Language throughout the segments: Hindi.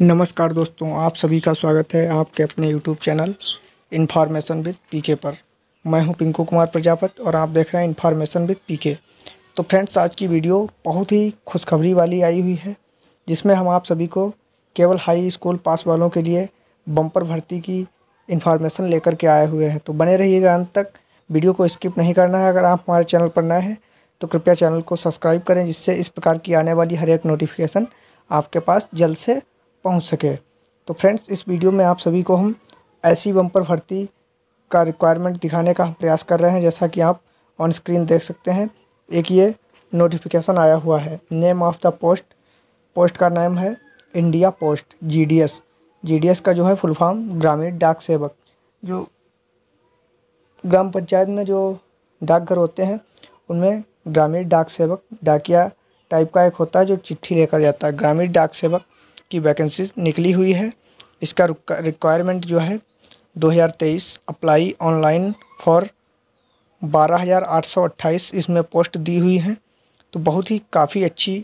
नमस्कार दोस्तों आप सभी का स्वागत है आपके अपने YouTube channel information with PK पर मैं हूं पिंकू कुमार प्रजापत और आप देख रहे हैं इन्फॉर्मेशन विद पीके तो फ्रेंड्स आज की वीडियो बहुत ही खुशखबरी वाली आई हुई है जिसमें हम आप सभी को केवल हाई स्कूल पास वालों के लिए बम्पर भर्ती की इन्फॉर्मेशन लेकर के आए हुए हैं तो बने रहिएगा अंत तक वीडियो को स्किप नहीं करना है अगर आप हमारे चैनल पर नए हैं तो कृपया चैनल को सब्सक्राइब करें जिससे इस प्रकार की आने वाली हर एक नोटिफिकेशन आपके पास जल्द से पहुंच सके तो फ्रेंड्स इस वीडियो में आप सभी को हम ऐसी बम्पर भर्ती का रिक्वायरमेंट दिखाने का हम प्रयास कर रहे हैं जैसा कि आप ऑन स्क्रीन देख सकते हैं एक ये नोटिफिकेशन आया हुआ है name of the post post का नाम है इंडिया पोस्ट जीडीएस जीडीएस का जो है फुल फॉर्म ग्रामीण डाक सेवक जो ग्राम पंचायत में जो डाकघर होते हैं उनमें ग्रामीण डाक सेवक डाकिया टाइप का एक होता है जो चिट्ठी लेकर जाता है ग्रामीण डाक सेवक की वैकेंसी निकली हुई है इसका रिक्वायरमेंट जो है 2023 अप्लाई ऑनलाइन फॉर 12,828 इसमें पोस्ट दी हुई है तो बहुत ही काफ़ी अच्छी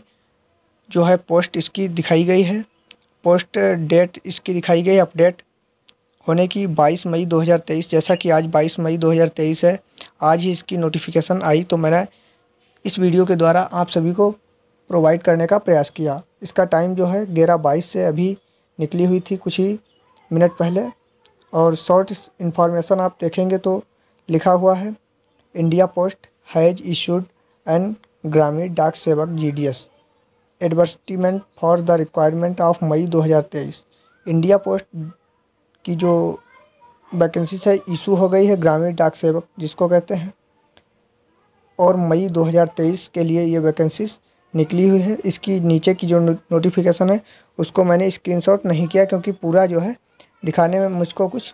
जो है पोस्ट इसकी दिखाई गई है पोस्ट डेट इसकी दिखाई गई अपडेट होने की 22 मई 2023 जैसा कि आज 22 मई 2023 है आज ही इसकी नोटिफिकेशन आई तो मैंने इस वीडियो के द्वारा आप सभी को प्रोवाइड करने का प्रयास किया इसका टाइम जो है ग्यारह बाईस से अभी निकली हुई थी कुछ ही मिनट पहले और शॉर्ट इन्फॉर्मेशन आप देखेंगे तो लिखा हुआ है India post has issued and Gramin Dak Sevak G D S advertisement for the requirement of May 2023 India post की जो वैकेंसीज है इशू हो गई है ग्रामीण डाक सेवक जिसको कहते हैं और मई 2023 के लिए ये वैकेंसीज निकली हुई है इसकी नीचे की जो नोटिफिकेशन है उसको मैंने स्क्रीनशॉट नहीं किया क्योंकि पूरा जो है दिखाने में मुझको कुछ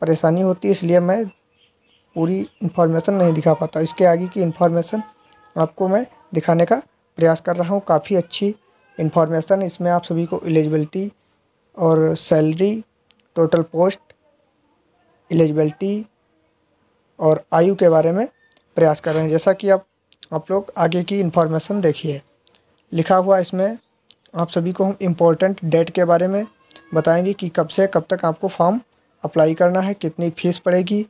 परेशानी होती है इसलिए मैं पूरी इन्फॉर्मेशन नहीं दिखा पाता इसके आगे की इन्फॉर्मेशन आपको मैं दिखाने का प्रयास कर रहा हूँ काफ़ी अच्छी इन्फॉर्मेशन इसमें आप सभी को एलिजिबिलिटी और सैलरी टोटल पोस्ट एलिजिबिलिटी और आयु के बारे में प्रयास कर रहे हैं जैसा कि आप आप लोग आगे की इन्फॉर्मेशन देखिए लिखा हुआ इसमें आप सभी को हम इम्पोर्टेंट डेट के बारे में बताएंगे कि कब से कब तक आपको फॉर्म अप्लाई करना है कितनी फ़ीस पड़ेगी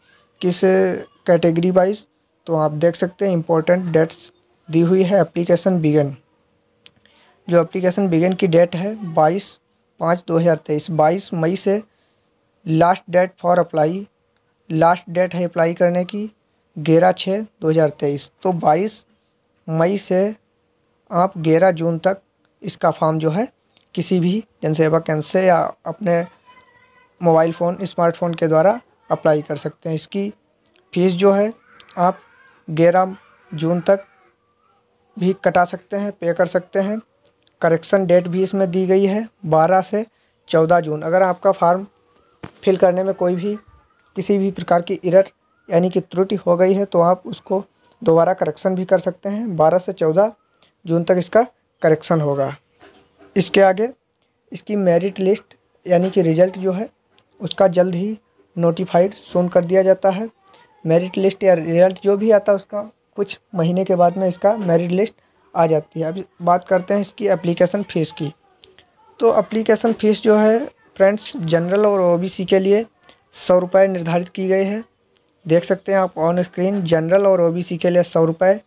किस कैटेगरी वाइज तो आप देख सकते हैं इम्पोर्टेंट डेट्स दी हुई है एप्लीकेशन बिगन जो एप्लीकेशन बिगन की डेट है बाईस पाँच दो हज़ार तेईस बाईस मई से last date for apply last date है अप्लाई करने की ग्यारह छः दो हज़ार तेईस तो बाईस मई से आप ग्यारह जून तक इसका फॉर्म जो है किसी भी जनसेवा केंद्र से या अपने मोबाइल फ़ोन स्मार्टफोन के द्वारा अप्लाई कर सकते हैं इसकी फ़ीस जो है आप ग्यारह जून तक भी कटा सकते हैं पे कर सकते हैं करेक्शन डेट भी इसमें दी गई है बारह से चौदह जून अगर आपका फार्म फिल करने में कोई भी किसी भी प्रकार की इरर यानी कि त्रुटि हो गई है तो आप उसको दोबारा करेक्शन भी कर सकते हैं बारह से चौदह जून तक इसका करेक्शन होगा इसके आगे इसकी मेरिट लिस्ट यानी कि रिजल्ट जो है उसका जल्द ही नोटिफाइड सोन कर दिया जाता है मेरिट लिस्ट या रिजल्ट जो भी आता है उसका कुछ महीने के बाद में इसका मेरिट लिस्ट आ जाती है अब बात करते हैं इसकी एप्लीकेशन फ़ीस की तो एप्लीकेशन फ़ीस जो है फ्रेंड्स जनरल और ओबीसी के लिए सौ रुपये निर्धारित की गई है देख सकते हैं आप ऑन स्क्रीन जनरल और ओबीसी के लिए सौ रुपये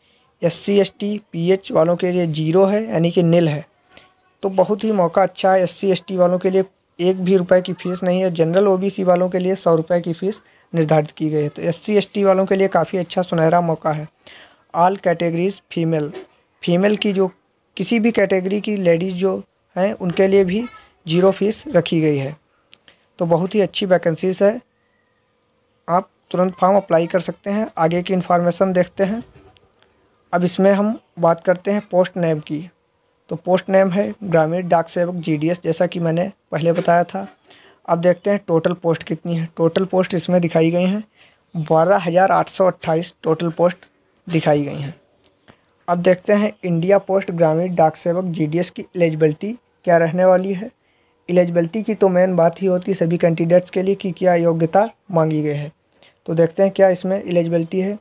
S C S T P H वालों के लिए जीरो है यानी कि नील है तो बहुत ही मौका अच्छा है एस सी एस टी वालों के लिए एक भी रुपए की फ़ीस नहीं है जनरल ओबीसी वालों के लिए सौ रुपये की फ़ीस निर्धारित की गई है तो एस सी एस टी वालों के लिए काफ़ी अच्छा सुनहरा मौका है ऑल कैटेगरीज फीमेल फीमेल की जो किसी भी कैटेगरी की लेडीज़ जो हैं उनके लिए भी ज़ीरो फीस रखी गई है तो बहुत ही अच्छी वैकेंसीज़ है आप तुरंत फॉर्म अप्लाई कर सकते हैं आगे की इन्फॉर्मेशन देखते हैं अब इसमें हम बात करते हैं पोस्ट नेम की तो पोस्ट नेम है ग्रामीण डाक सेवक जीडीएस जैसा कि मैंने पहले बताया था अब देखते हैं टोटल पोस्ट कितनी है टोटल पोस्ट इसमें दिखाई गई हैं बारह हज़ार आठ सौ अट्ठाईस टोटल पोस्ट दिखाई गई हैं अब देखते हैं इंडिया पोस्ट ग्रामीण डाक सेवक जी की एलिजिबलिटी क्या रहने वाली है एलिजिबलिटी की तो मेन बात ही होती सभी कैंडिडेट्स के लिए कि क्या योग्यता मांगी गई है तो देखते हैं क्या इसमें एलिजिबिलिटी है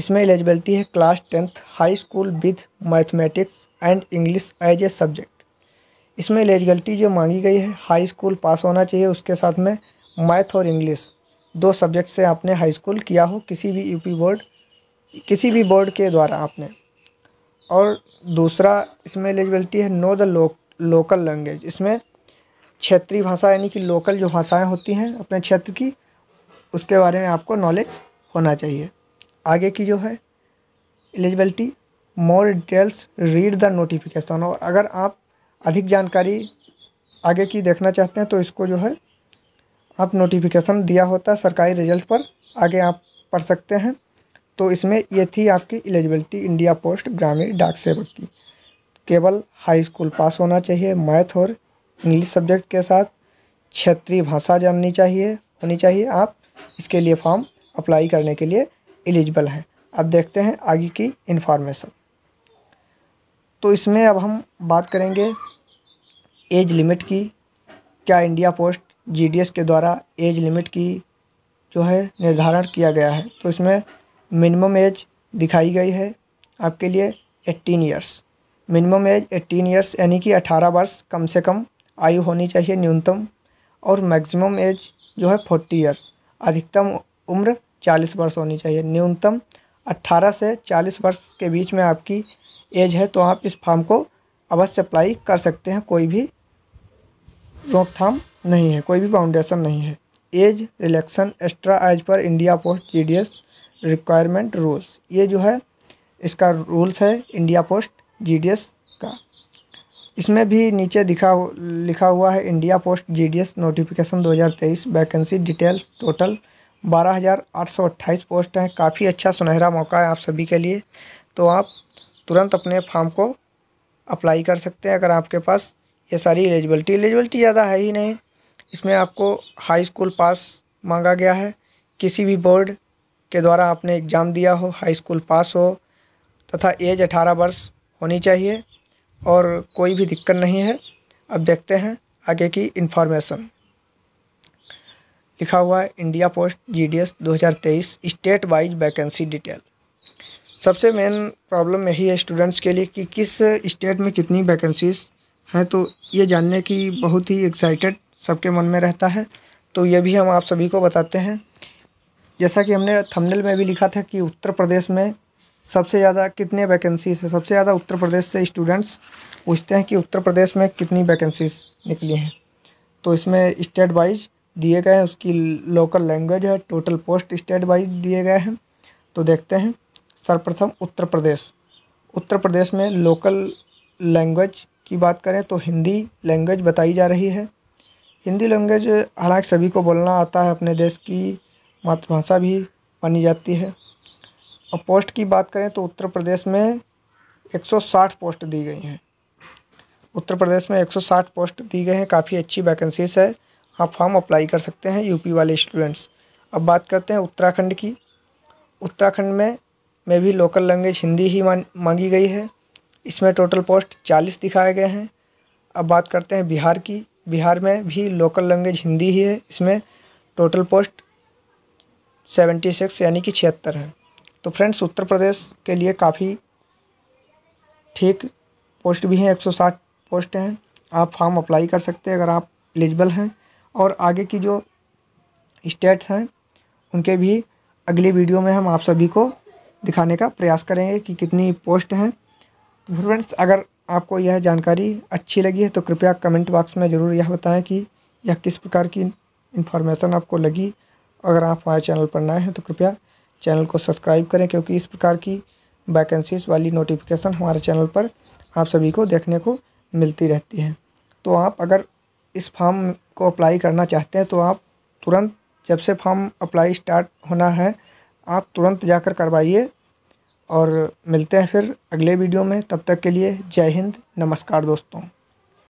इसमें एलिजिबिलिटी है class tenth high school with mathematics and English as a subject इसमें एलिजिबिलिटी जो मांगी गई है हाई स्कूल पास होना चाहिए उसके साथ में मैथ और इंग्लिश दो सब्जेक्ट से आपने हाई स्कूल किया हो किसी भी यूपी बोर्ड किसी भी बोर्ड के द्वारा आपने और दूसरा इसमें एलिजिबिलिटी है know the lo, local language इसमें क्षेत्रीय भाषा यानी कि लोकल जो भाषाएं होती हैं अपने क्षेत्र की उसके बारे में आपको नॉलेज होना चाहिए आगे की जो है eligibility more details read the notification और अगर आप अधिक जानकारी आगे की देखना चाहते हैं तो इसको जो है आप नोटिफिकेशन दिया होता है सरकारी रिजल्ट पर आगे आप पढ़ सकते हैं तो इसमें ये थी आपकी एलिजिबिलिटी इंडिया पोस्ट ग्रामीण डाक सेवक की केवल हाई स्कूल पास होना चाहिए मैथ और इंग्लिश सब्जेक्ट के साथ क्षेत्रीय भाषा जाननी चाहिए होनी चाहिए आप इसके लिए फॉर्म अप्लाई करने के लिए एलिजिबल हैं अब देखते हैं आगे की इन्फॉर्मेशन तो इसमें अब हम बात करेंगे एज लिमिट की क्या इंडिया पोस्ट जीडीएस के द्वारा एज लिमिट की जो है निर्धारण किया गया है तो इसमें मिनिमम एज दिखाई गई है आपके लिए eighteen years minimum age eighteen years यानी कि अठारह वर्ष कम से कम आयु होनी चाहिए न्यूनतम और मैक्सिमम एज जो है फोर्टी ईयर अधिकतम उम्र चालीस वर्ष होनी चाहिए न्यूनतम अट्ठारह से चालीस वर्ष के बीच में आपकी एज है तो आप इस फॉर्म को अवश्य अप्लाई कर सकते हैं कोई भी रोकथाम नहीं है कोई भी फाउंडेशन नहीं है एज रिलेक्शन एक्स्ट्रा एज पर India post GDS requirement rules ये जो है इसका रूल्स है इंडिया पोस्ट जी का इसमें भी नीचे दिखा लिखा हुआ है India post GDS notification 2023 vacancy details total 12,828 post हैं काफ़ी अच्छा सुनहरा मौका है आप सभी के लिए तो आप तुरंत अपने फॉर्म को अप्लाई कर सकते हैं अगर आपके पास ये सारी एलिजिबिलिटी एलिजिबिलिटी ज़्यादा है ही नहीं इसमें आपको हाई स्कूल पास मांगा गया है किसी भी बोर्ड के द्वारा आपने एग्ज़ाम दिया हो हाई स्कूल पास हो तथा एज अठारह वर्ष होनी चाहिए और कोई भी दिक्कत नहीं है अब देखते हैं आगे की इन्फॉर्मेशन लिखा हुआ है India post GDS 2023 state wise vacancy detail सबसे मेन प्रॉब्लम यही है स्टूडेंट्स के लिए कि किस स्टेट में कितनी वैकेंसीज हैं तो ये जानने की बहुत ही एक्साइटेड सबके मन में रहता है तो ये भी हम आप सभी को बताते हैं जैसा कि हमने थंबनेल में भी लिखा था कि उत्तर प्रदेश में सबसे ज़्यादा कितने वैकेंसीज है सबसे ज़्यादा उत्तर प्रदेश से स्टूडेंट्स पूछते हैं कि उत्तर प्रदेश में कितनी वैकेंसीज निकली हैं तो इसमें स्टेट वाइज दिए गए हैं उसकी लोकल लैंग्वेज है टोटल पोस्ट स्टेट वाइज दिए गए हैं तो देखते हैं सर्वप्रथम उत्तर प्रदेश उत्तर प्रदेश में लोकल लैंग्वेज की बात करें तो हिंदी लैंग्वेज बताई जा रही है हिंदी लैंग्वेज हालांकि सभी को बोलना आता है अपने देश की मातृभाषा भी मानी जाती है और पोस्ट की बात करें तो उत्तर प्रदेश में 160 पोस्ट दी गई हैं उत्तर प्रदेश में 160 पोस्ट दी गई हैं काफ़ी अच्छी वैकेंसीज है आप फॉर्म अप्लाई कर सकते हैं यूपी वाले स्टूडेंट्स अब बात करते हैं उत्तराखंड की उत्तराखंड में में भी लोकल लैंग्वेज हिंदी ही मांगी गई है इसमें टोटल पोस्ट चालीस दिखाए गए हैं अब बात करते हैं बिहार की बिहार में भी लोकल लैंग्वेज हिंदी ही है इसमें टोटल पोस्ट सेवेंटी सिक्स यानी कि छिहत्तर है तो फ्रेंड्स उत्तर प्रदेश के लिए काफ़ी ठीक पोस्ट भी हैं 160 पोस्ट हैं आप फॉर्म अप्लाई कर सकते हैं अगर आप एलिजिबल हैं और आगे की जो स्टेट्स हैं उनके भी अगले वीडियो में हम आप सभी को दिखाने का प्रयास करेंगे कि कितनी पोस्ट हैं तो फ्रेंड्स अगर आपको यह जानकारी अच्छी लगी है तो कृपया कमेंट बॉक्स में ज़रूर यह बताएं कि यह किस प्रकार की इन्फॉर्मेशन आपको लगी अगर आप हमारे चैनल पर नए हैं तो कृपया चैनल को सब्सक्राइब करें क्योंकि इस प्रकार की वैकेंसीज वाली नोटिफिकेशन हमारे चैनल पर आप सभी को देखने को मिलती रहती है तो आप अगर इस फॉर्म को अप्लाई करना चाहते हैं तो आप तुरंत जब से फॉर्म अप्लाई स्टार्ट होना है आप तुरंत जाकर करवाइए और मिलते हैं फिर अगले वीडियो में तब तक के लिए जय हिंद नमस्कार दोस्तों